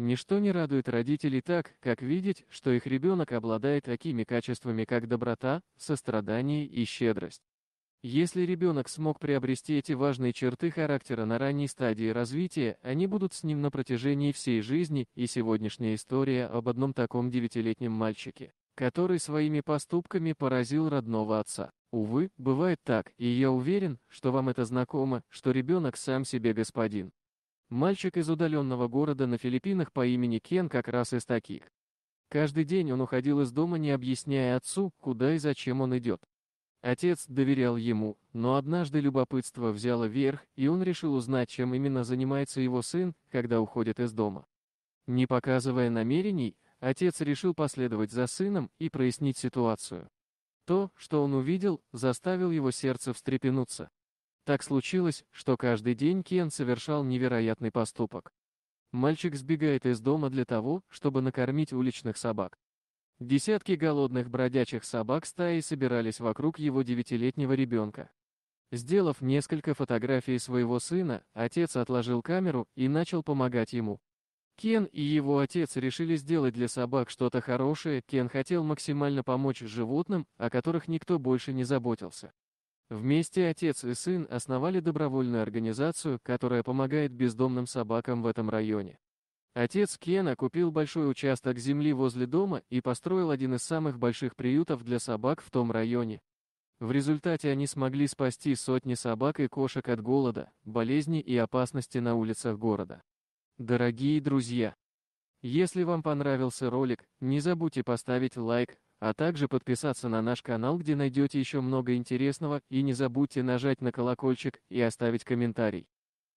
Ничто не радует родителей так, как видеть, что их ребенок обладает такими качествами, как доброта, сострадание и щедрость. Если ребенок смог приобрести эти важные черты характера на ранней стадии развития, они будут с ним на протяжении всей жизни, и сегодняшняя история об одном таком девятилетнем мальчике, который своими поступками поразил родного отца. Увы, бывает так, и я уверен, что вам это знакомо, что ребенок сам себе господин. Мальчик из удаленного города на Филиппинах по имени Кен как раз из таких. Каждый день он уходил из дома, не объясняя отцу, куда и зачем он идет. Отец доверял ему, но однажды любопытство взяло верх, и он решил узнать, чем именно занимается его сын, когда уходит из дома. Не показывая намерений, отец решил последовать за сыном и прояснить ситуацию. То, что он увидел, заставил его сердце встрепенуться. Так случилось, что каждый день Кен совершал невероятный поступок. Мальчик сбегает из дома для того, чтобы накормить уличных собак. Десятки голодных бродячих собак стаи собирались вокруг его девятилетнего ребенка. Сделав несколько фотографий своего сына, отец отложил камеру и начал помогать ему. Кен и его отец решили сделать для собак что-то хорошее, Кен хотел максимально помочь животным, о которых никто больше не заботился. Вместе отец и сын основали добровольную организацию, которая помогает бездомным собакам в этом районе. Отец Кена купил большой участок земли возле дома и построил один из самых больших приютов для собак в том районе. В результате они смогли спасти сотни собак и кошек от голода, болезни и опасности на улицах города. Дорогие друзья! Если вам понравился ролик, не забудьте поставить лайк, а также подписаться на наш канал, где найдете еще много интересного, и не забудьте нажать на колокольчик и оставить комментарий.